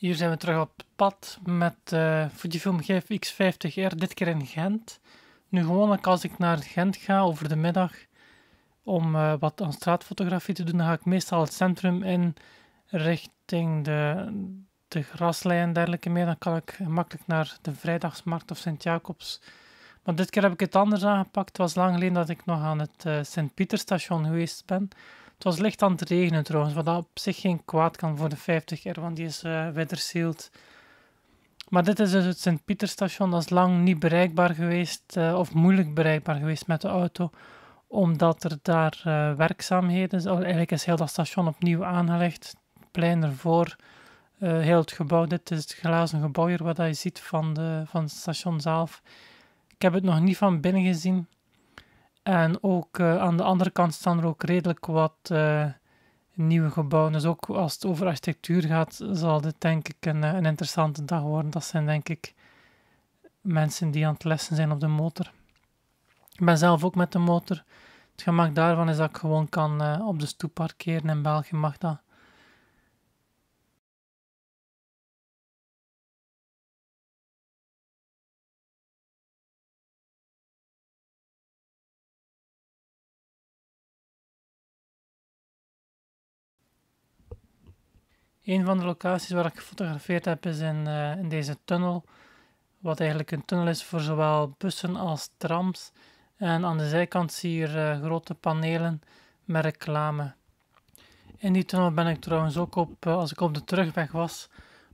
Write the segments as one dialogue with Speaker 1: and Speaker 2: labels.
Speaker 1: Hier zijn we terug op pad met uh, Fujifilm GFX50R, dit keer in Gent. Nu gewoonlijk als ik naar Gent ga over de middag om eh, wat aan straatfotografie te doen, dan ga ik meestal het centrum in richting de, de graslijn en dergelijke meer. Dan kan ik makkelijk naar de Vrijdagsmarkt of Sint-Jacobs. Maar dit keer heb ik het anders aangepakt. Het was lang geleden dat ik nog aan het uh, Sint-Pieterstation geweest ben. Het was licht aan het regenen trouwens, wat op zich geen kwaad kan voor de 50er, want die is uh, Maar dit is dus het sint station, dat is lang niet bereikbaar geweest, eh, of moeilijk bereikbaar geweest met de auto, omdat er daar eh, werkzaamheden zijn. Eigenlijk is heel dat station opnieuw aangelegd, plein ervoor, uh, heel het gebouw. Dit is het glazen gebouw hier, wat je ziet van, de, van het station zelf. Ik heb het nog niet van binnen gezien, en ook eh, aan de andere kant staan er ook redelijk wat eh, nieuwe gebouwen. Dus ook als het over architectuur gaat, zal dit denk ik een, eh, een interessante dag worden. Dat zijn denk ik mensen die aan het lessen zijn op de motor. Ik ben zelf ook met de motor. Het gemak daarvan is
Speaker 2: dat ik gewoon kan op de stoep parkeren. In België mag dat. Een van de
Speaker 1: locaties waar ik gefotografeerd heb is in, eh, in deze tunnel. Wat eigenlijk een tunnel is voor zowel bussen als trams. En aan de zijkant zie je eh, grote panelen met reclame. In die tunnel ben ik trouwens ook op, eh, als ik op de terugweg was,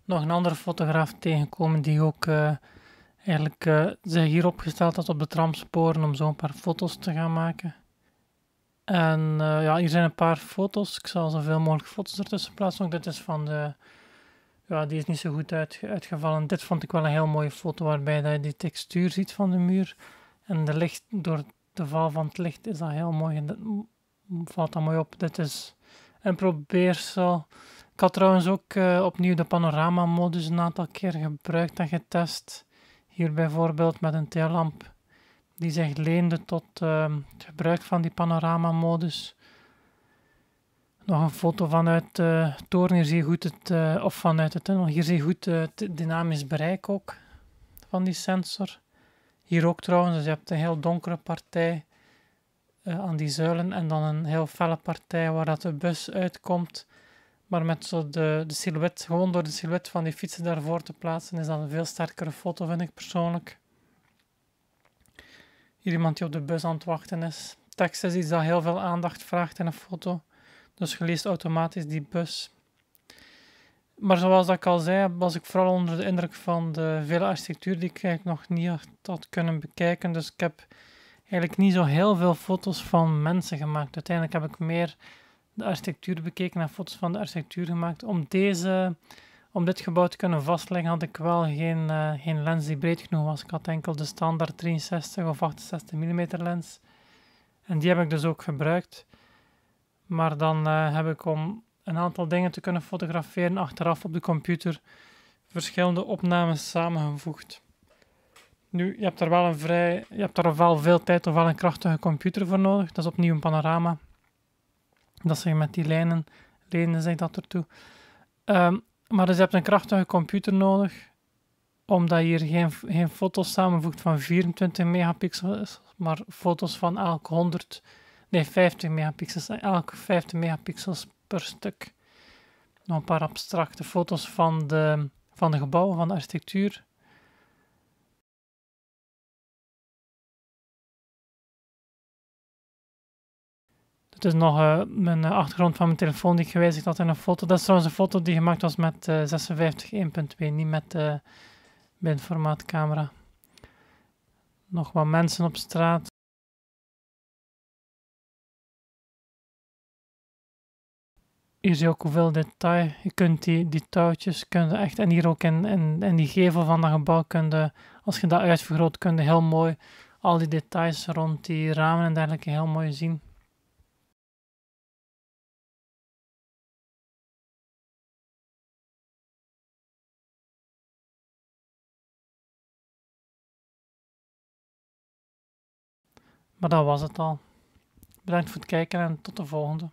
Speaker 1: nog een andere fotograaf tegengekomen die ook eigenlijk zich hier opgesteld had op de tramsporen om zo een paar foto's te gaan maken. En eh, ja, hier zijn een paar foto's. Ik zal zoveel mogelijk foto's ertussen plaatsen. Ook dit is van de... Ja, die is niet zo goed uitgevallen. Dit vond ik wel een heel mooie foto waarbij je die textuur ziet van de muur. En de licht, door de val van het licht is dat heel mooi. Dat valt dat mooi op. Dit is een probeersel. Ik had trouwens ook eh, opnieuw de panorama-modus een aantal keer gebruikt en getest. Hier bijvoorbeeld met een theelamp die zich leende tot ehm, het gebruik van die panoramamodus. Nog een foto vanuit de eh, toren. Hier zie je goed het, eh, of vanuit de tunnel. Hier zie je goed eh, het dynamisch bereik ook van die sensor. Hier ook trouwens, dus je hebt een heel donkere partij aan die zuilen en dan een heel felle partij waar dat de bus uitkomt. Maar met zo de, de silhouet, gewoon door de silhouet van die fietsen daarvoor te plaatsen, is dat een veel sterkere foto, vind ik persoonlijk iemand die op de bus aan het wachten is. Tekst is iets dat heel veel aandacht vraagt in een foto. Dus je leest automatisch die bus. Maar zoals ik al zei, was ik vooral onder de indruk van de vele architectuur die ik nog niet had kunnen bekijken. Dus ik heb eigenlijk niet zo heel veel foto's van mensen gemaakt. Uiteindelijk heb ik meer de architectuur bekeken en foto's van de architectuur gemaakt om deze om dit gebouw te kunnen vastleggen had ik wel geen, eh, geen lens die breed genoeg was. Ik had enkel de standaard 63 of 68 mm lens. En die heb ik dus ook gebruikt. Maar dan eh, heb ik om een aantal dingen te kunnen fotograferen achteraf op de computer verschillende opnames samengevoegd. Nu, je hebt er wel, een vrij, je hebt er wel veel tijd of wel een krachtige computer voor nodig. Dat is opnieuw een panorama. Dat zeg met die lijnen, lenen zich dat ertoe. Ehm, maar dus je hebt een krachtige computer nodig, omdat je hier geen, geen foto's samenvoegt van 24 megapixels, maar foto's van elk 100, nee 50 megapixels, elk 50 megapixels per stuk. Nog een paar abstracte foto's
Speaker 2: van de, van de gebouwen, van de architectuur. Het is nog uh, mijn eh, achtergrond van mijn telefoon die ik gewijzigd had in een foto. Dat is trouwens een foto die gemaakt was met
Speaker 1: uh, 56 1.2, niet met uh, eh, formaatcamera.
Speaker 2: Nog wat mensen op straat. Hier zie je ook hoeveel detail. Je kunt die, die
Speaker 1: touwtjes kunt echt, en hier ook in, in, die gevel van dat gebouw, kun als je dat uitvergroot, kun
Speaker 2: je heel mooi al die details rond die ramen en dergelijke heel mooi zien. Maar dat was het al. Bedankt voor het kijken en tot de volgende.